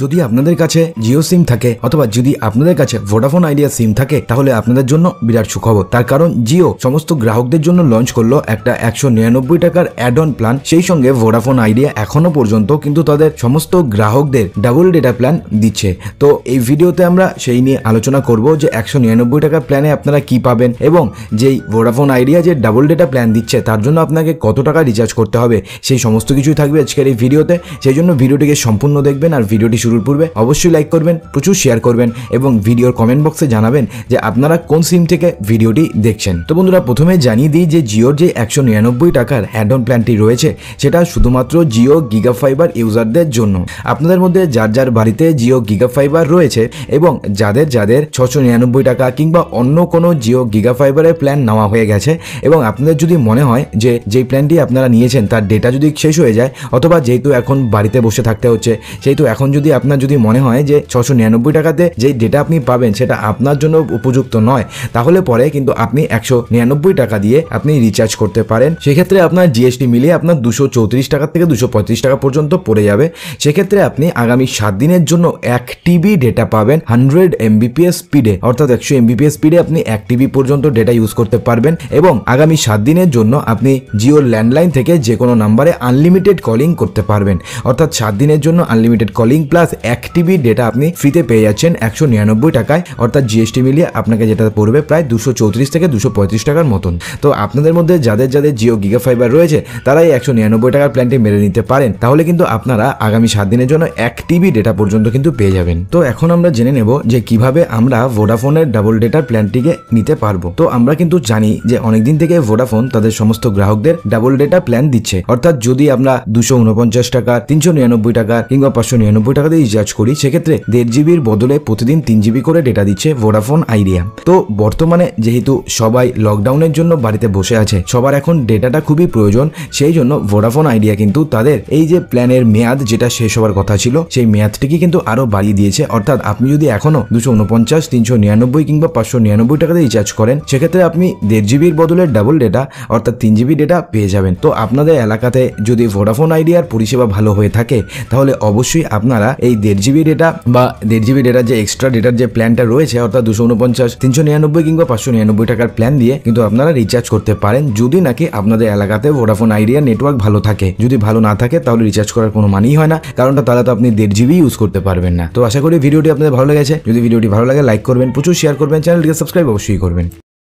যদি আপনাদের কাছে জিও সিম থাকে অথবা যদি আপনাদের কাছে ভোডাফোন আইডিয়া সিম থাকে তাহলে আপনাদের জন্য বিরাট সুখবর তার কারণ জিও সমস্ত গ্রাহকদের জন্য লঞ্চ করলো একটা একশো নিরানব্বই টাকার অ্যাড অন প্ল্যান সেই সঙ্গে ভোডাফোন আইডিয়া এখনো পর্যন্ত কিন্তু তাদের সমস্ত গ্রাহকদের ডাবল ডেটা প্ল্যান দিচ্ছে তো এই ভিডিওতে আমরা সেই নিয়ে আলোচনা করব যে একশো নিরানব্বই টাকার প্ল্যানে আপনারা কি পাবেন এবং যেই ভোডাফোন আইডিয়া যে ডাবল ডেটা প্ল্যান দিচ্ছে তার জন্য আপনাকে কত টাকা রিচার্জ করতে হবে সেই সমস্ত কিছুই থাকবে আজকের এই ভিডিওতে সেই জন্য ভিডিওটিকে সম্পূর্ণ দেখবেন আর ভিডিওটি শুরুর পূর্বে অবশ্যই লাইক করবেন প্রচুর শেয়ার করবেন এবং ভিডিওর কমেন্ট বক্সে জানাবেন যে আপনারা কোন সিম থেকে ভিডিওটি দেখছেন তো বন্ধুরা প্রথমে জানিয়ে দিই যে জিওর যে একশো নিরানব্বই টাকার অ্যাড অন প্ল্যানটি রয়েছে সেটা শুধুমাত্র জিও গিগা ফাইবার ইউজারদের জন্য আপনাদের মধ্যে যার যার বাড়িতে জিও গিগা ফাইবার রয়েছে এবং যাদের যাদের ছশো নিরানব্বই টাকা কিংবা অন্য কোনো জিও গিগা ফাইবারের প্ল্যান নেওয়া হয়ে গেছে এবং আপনাদের যদি মনে হয় যে যেই প্ল্যানটি আপনারা নিয়েছেন তার ডেটা যদি শেষ হয়ে যায় অথবা যেহেতু এখন বাড়িতে বসে থাকতে হচ্ছে সেহেতু এখন যদি আপনার যদি মনে হয় যে ছশো নিরানব্বই টাকাতে যেই ডেটা আপনি পাবেন সেটা আপনার জন্য উপযুক্ত নয় তাহলে পরে কিন্তু আপনি একশো নিরানব্বই টাকা দিয়ে আপনি রিচার্জ করতে পারেন সেক্ষেত্রে আপনার জিএসটি মিলিয়ে আপনার দুশো চৌত্রিশ টাকা থেকে দুশো পঁয়ত্রিশ টাকা পর্যন্ত পড়ে যাবে সেক্ষেত্রে আপনি আগামী সাত দিনের জন্য এক টিবি ডেটা পাবেন হান্ড্রেড এমবিপিএস স্পিডে অর্থাৎ একশো এমবিপিএস স্পিডে আপনি এক টিবি পর্যন্ত ডেটা ইউজ করতে পারবেন এবং আগামী সাত দিনের জন্য আপনি জিও ল্যান্ডলাইন থেকে যে কোনো নাম্বারে আনলিমিটেড কলিং করতে পারবেন অর্থাৎ সাত দিনের জন্য unlimited calling plus plus TB data আপনি ফ্রিতে পেয়ে যাচ্ছেন একশো নিরানব্বই টাকায় অর্থাৎ জিএসটি মিলিয়ে আপনাকে যেটা পড়বে প্রায় দুশো চৌত্রিশ থেকে দুশো পঁয়ত্রিশ টাকার মতন তো আপনাদের মধ্যে যাদের যাদের জিও গিগা ফাইবার রয়েছে তারাই একশো নিরানব্বই টাকার প্ল্যানটি মেরে নিতে পারেন তাহলে কিন্তু আপনারা আগামী সাত দিনের জন্য এক টিবি ডেটা পর্যন্ত কিন্তু পেয়ে যাবেন তো এখন আমরা জেনে নেব যে কিভাবে আমরা ভোডাফোনের ডাবল ডেটার প্ল্যানটিকে নিতে পারবো তো আমরা কিন্তু জানি যে অনেকদিন থেকে ভোডাফোন তাদের সমস্ত গ্রাহকদের ডাবল ডেটা প্ল্যান দিচ্ছে অর্থাৎ যদি আমরা দুশো উনপঞ্চাশ টাকা তিনশো নিরানব্বই টাকা কিংবা পাঁচশো নিরানব্বই টাকা ডলার দিয়ে রিচার্জ করি সেক্ষেত্রে দেড় জিবির বদলে প্রতিদিন তিন জিবি করে ডেটা দিচ্ছে ভোডাফোন আইডিয়া তো বর্তমানে যেহেতু সবাই লকডাউনের জন্য বাড়িতে বসে আছে সবার এখন ডেটাটা খুবই প্রয়োজন সেই জন্য ভোডাফোন আইডিয়া কিন্তু তাদের এই যে প্ল্যানের মেয়াদ যেটা শেষ হওয়ার কথা ছিল সেই মেয়াদটিকে কিন্তু আরও বাড়িয়ে দিয়েছে অর্থাৎ আপনি যদি এখনও দুশো উনপঞ্চাশ তিনশো নিরানব্বই কিংবা পাঁচশো নিরানব্বই টাকা দিয়ে রিচার্জ করেন সেক্ষেত্রে আপনি দেড় জিবির বদলে ডাবল ডেটা অর্থাৎ তিন জিবি ডেটা পেয়ে যাবেন তো আপনাদের এলাকাতে যদি ভোডাফোন আইডিয়ার পরিষেবা ভালো হয়ে থাকে তাহলে অবশ্যই আপনারা এই দেড় জিবি ডেটা বা দেড় জিবি ডেটার যে এক্সট্রা ডেটার যে প্ল্যানটা রয়েছে অর্থাৎ দুশো উনপঞ্চাশ তিনশো নিরানব্বই কিংবা পাঁচশো নিরানব্বই টাকার প্ল্যান দিয়ে কিন্তু আপনারা রিচার্জ করতে পারেন যদি নাকি আপনাদের এলাকাতে ভোডাফোন আইডিয়া নেটওয়ার্ক ভালো থাকে যদি ভালো না থাকে তাহলে রিচার্জ করার কোনো মানেই হয় না কারণটা তাহলে তো আপনি দেড় জিবি ইউজ করতে পারবেন না তো আশা করি ভিডিওটি আপনাদের ভালো লেগেছে যদি ভিডিওটি ভালো লাগে লাইক করবেন প্রচুর শেয়ার করবেন চ্যানেলটিকে সাবস্ক্রাইব অবশ্যই করবেন